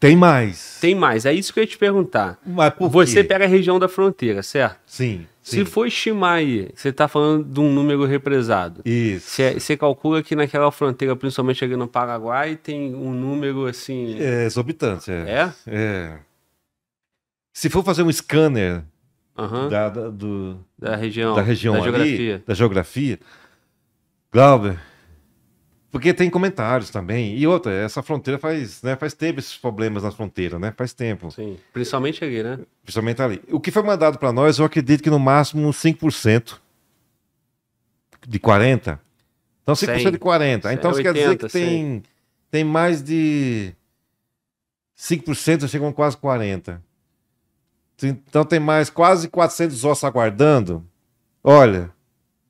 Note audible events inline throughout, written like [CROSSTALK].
Tem mais. Tem mais. É isso que eu ia te perguntar. Mas por Você quê? pega a região da fronteira, certo? Sim. Se for estimar aí, você está falando de um número represado. Isso. Você, você é, calcula que naquela fronteira, principalmente ali no Paraguai, tem um número assim. É exorbitante. É? É. é. Se for fazer um scanner uhum. da, da, do, da região, da, região da ali, geografia. da geografia, Glauber, porque tem comentários também. E outra, essa fronteira faz, né, faz tempo esses problemas na fronteira, né? Faz tempo. Sim, principalmente ali, né? Principalmente ali. O que foi mandado para nós, eu acredito que no máximo uns 5% de 40. Então 5% 100, de 40. Então 180, isso quer dizer que tem 100. tem mais de 5%, já chegam quase 40. Então tem mais quase 400 ossos aguardando. Olha,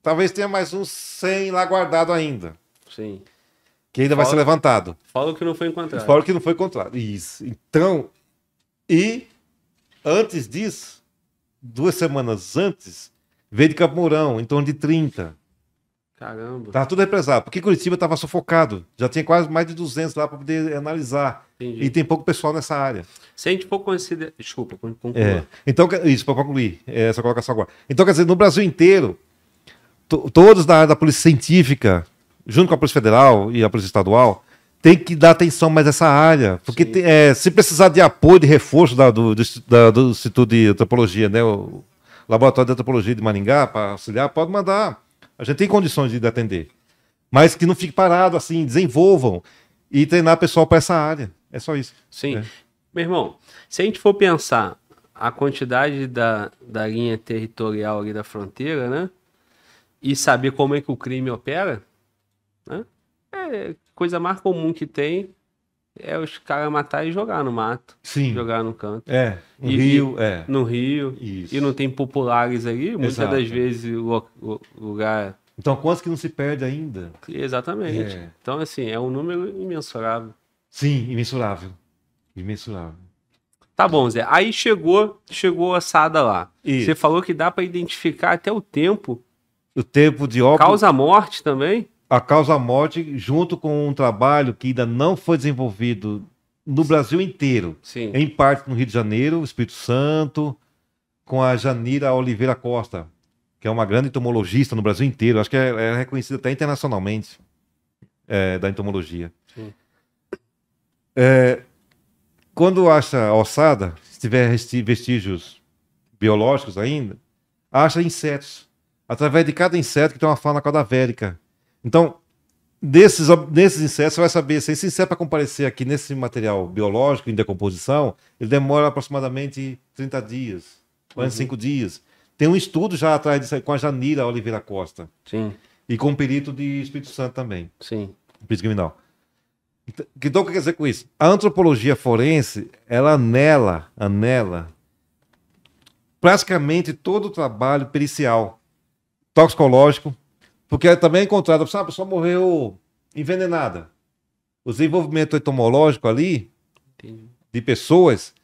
talvez tenha mais uns 100 lá guardado ainda. Sim. Que ainda fora, vai ser levantado. Fala o que não foi encontrado. Fala o que não foi encontrado. Isso. Então, e antes disso, duas semanas antes, veio de Campo Mourão, em torno de 30. Caramba. Tava tudo represado, porque Curitiba estava sufocado. Já tinha quase mais de 200 lá para poder analisar. Entendi. E tem pouco pessoal nessa área. Se a gente for Desculpa, É. Então, isso, para concluir, é, essa colocação agora. Então, quer dizer, no Brasil inteiro, to todos da área da polícia científica, junto com a Polícia Federal e a Polícia Estadual, tem que dar atenção mais a essa área. Porque tem, é, se precisar de apoio, de reforço da, do, da, do Instituto de Antropologia, né, o Laboratório de Antropologia de Maringá, para auxiliar, pode mandar. A gente tem condições de atender. Mas que não fique parado assim, desenvolvam e treinar pessoal para essa área. É só isso. Sim. É. Meu irmão, se a gente for pensar a quantidade da, da linha territorial ali da fronteira, né? E saber como é que o crime opera, né? É coisa mais comum que tem é os caras matar e jogar no mato. Sim. Jogar no canto. É. No e, rio, e, é. No rio. Isso. E não tem populares aí Muitas Exato. das vezes o, o lugar. Então, quantos que não se perde ainda? Exatamente. É. Então, assim, é um número imensurável. Sim, imensurável. Imensurável. Tá bom, Zé. Aí chegou, chegou a assada lá. Isso. Você falou que dá para identificar até o tempo. O tempo de óbito. Causa morte também? a causa morte junto com um trabalho que ainda não foi desenvolvido no Brasil inteiro. Sim. Em parte no Rio de Janeiro, Espírito Santo, com a Janira Oliveira Costa, que é uma grande entomologista no Brasil inteiro. Acho que é, é reconhecida até internacionalmente é, da entomologia. É, quando acha ossada, se tiver vestígios biológicos ainda, acha insetos. Através de cada inseto que tem uma fauna cadavérica então, desses, desses insetos, você vai saber se esse inseto para comparecer aqui nesse material biológico em decomposição, ele demora aproximadamente 30 dias, 45 uhum. dias. Tem um estudo já atrás disso com a Janira Oliveira Costa. Sim. E com o um perito de Espírito Santo também. Sim. perito criminal. Então, então, o que quer dizer com isso? A antropologia forense, ela anela, anela praticamente todo o trabalho pericial, toxicológico, porque é também é encontrado, sabe, a pessoa morreu envenenada. O desenvolvimento entomológico ali, Entendi. de pessoas,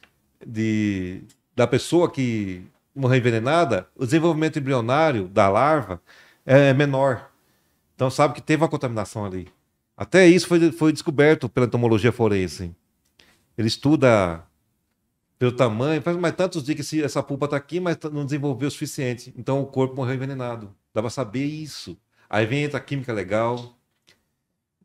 de, da pessoa que morreu envenenada, o desenvolvimento embrionário da larva é menor. Então sabe que teve uma contaminação ali. Até isso foi, foi descoberto pela entomologia forense. Ele estuda pelo tamanho, faz mais tantos dias que esse, essa pulpa está aqui, mas não desenvolveu o suficiente. Então o corpo morreu envenenado. Dava saber isso. Aí vem entra a química legal,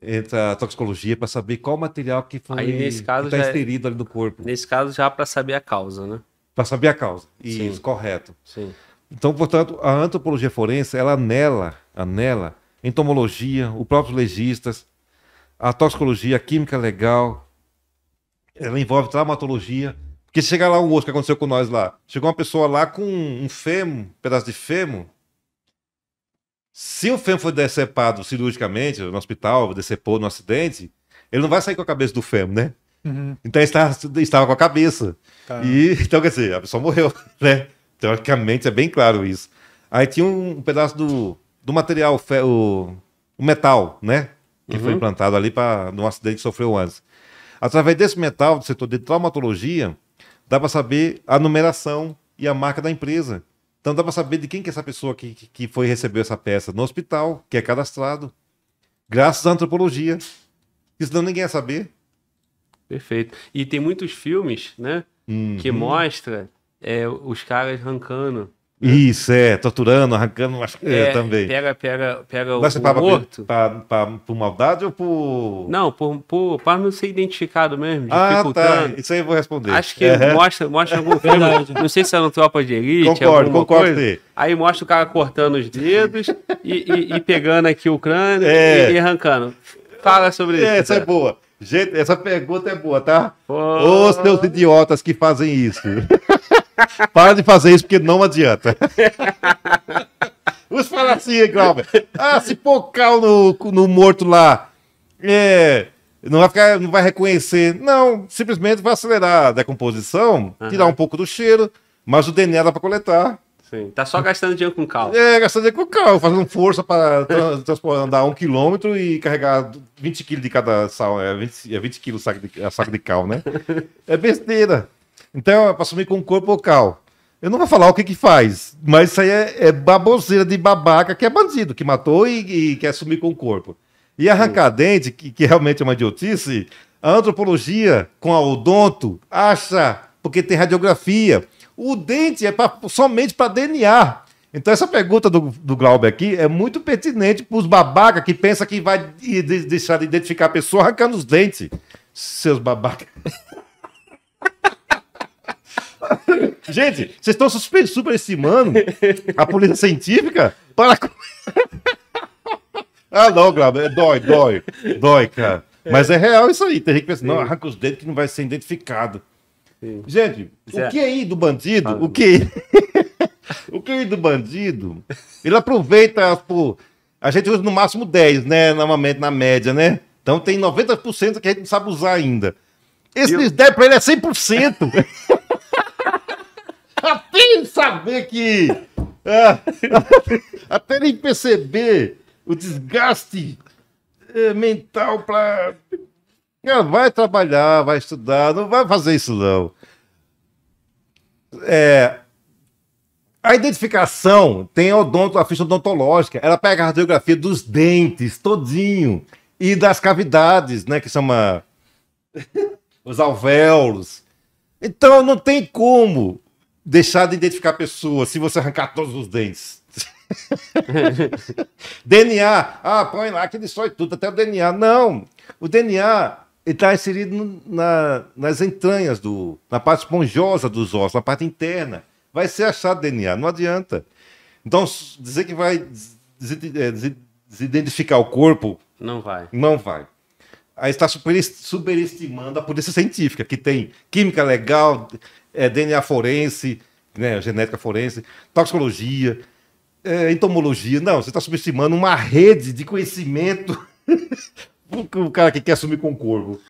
entra a toxicologia para saber qual material que foi Aí, nesse caso, que tá é inserido ali no corpo. Nesse caso já para saber a causa, né? Para saber a causa. Isso, Sim. correto. Sim. Então, portanto, a antropologia forense, ela anela, anela entomologia, os próprios legistas, a toxicologia, a química legal, ela envolve traumatologia, porque se chegar lá um osso que aconteceu com nós lá, chegou uma pessoa lá com um fêmur, um pedaço de fêmur, se o fêmur foi decepado cirurgicamente no hospital, decepou no acidente, ele não vai sair com a cabeça do fêmur, né? Uhum. Então ele estava, estava com a cabeça. Tá. E, então, quer dizer, a pessoa morreu, [LAUGHS] né? Teoricamente é bem claro isso. Aí tinha um, um pedaço do, do material, o, o, metal, né? Que uhum. foi implantado ali para acidente que sofreu antes. Através desse metal do setor de traumatologia, dá para saber a numeração e a marca da empresa. Então dá para saber de quem que é essa pessoa que, que foi receber essa peça no hospital, que é cadastrado, graças à antropologia. Isso não ninguém ia saber. Perfeito. E tem muitos filmes, né, uhum. que mostra é, os caras arrancando né? Isso, é, torturando, arrancando, machucando é, é, também. Pega, pega, pega o, o morto. Pra, por maldade ou por. Não, por, por, para não ser identificado mesmo. Ah, tá. Isso aí eu vou responder. Acho que uhum. mostra, mostra algum [LAUGHS] é filme. não sei se é no Tropa de Elite. Concordo, concordo. Aí mostra o cara cortando os dedos e, e, e, pegando aqui o crânio é. e, e arrancando. Fala sobre é, isso. Essa é cara. é boa. Gente, essa pergunta é boa, tá? Pô. Os teus idiotas que fazem isso. [LAUGHS] Para de fazer isso porque não adianta. Os falam assim, Glauber. Ah, se pôr cal no, no morto lá, é, não, vai ficar, não vai reconhecer. Não, simplesmente vai acelerar a decomposição, uhum. tirar um pouco do cheiro, mas o DNA dá para coletar. Sim, tá só gastando dinheiro com cal. É, gastando dinheiro com cal, fazendo força para andar um quilômetro e carregar 20 quilos de cada sal. É 20, é 20 quilos saco de, saco de cal, né? É besteira. Então é para sumir com o corpo local, Eu não vou falar o que que faz, mas isso aí é, é baboseira de babaca que é bandido, que matou e, e quer sumir com o corpo. E arrancar dente, que, que realmente é uma idiotice, a antropologia com a odonto acha, porque tem radiografia. O dente é pra, somente para DNA. Então essa pergunta do, do Glauber aqui é muito pertinente para os babacas que pensa que vai de, de, deixar de identificar a pessoa arrancando os dentes. Seus babacas. [LAUGHS] [LAUGHS] Gente, vocês estão superestimando a polícia científica para. [LAUGHS] ah, não, Glauber, é dói, dói, dói, cara. Mas é real isso aí. Tem gente que pensa, não, arranca os dedos que não vai ser identificado. Sim. Gente, certo. o aí é. É do bandido, ah, o que [LAUGHS] o aí do bandido, ele aproveita, por... Tipo, a gente usa no máximo 10, né? Normalmente na média, né? Então tem 90% que a gente não sabe usar ainda. Esses eu... 10 para ele é 100% até nem saber que. É, [LAUGHS] até nem perceber o desgaste é, mental para. Cara, vai trabalhar, vai estudar, não vai fazer isso não. É, a identificação tem odonto, a ficha odontológica. Ela pega a radiografia dos dentes todinho e das cavidades, né, que chama os alvéolos. Então não tem como deixar de identificar pessoas se você arrancar todos os dentes. [LAUGHS] DNA, ah, põe lá que destrói tudo, até o DNA. Não, o DNA está inserido na, nas entranhas, do, na parte esponjosa dos ossos, na parte interna. Vai ser achado DNA, não adianta. Então, dizer que vai é, desidentificar o corpo. Não vai. Não vai. Aí está superestimando a polícia científica, que tem química legal, é, DNA forense, né, genética forense, toxicologia, é, entomologia. Não, você está subestimando uma rede de conhecimento [LAUGHS] o cara que quer assumir com o corvo.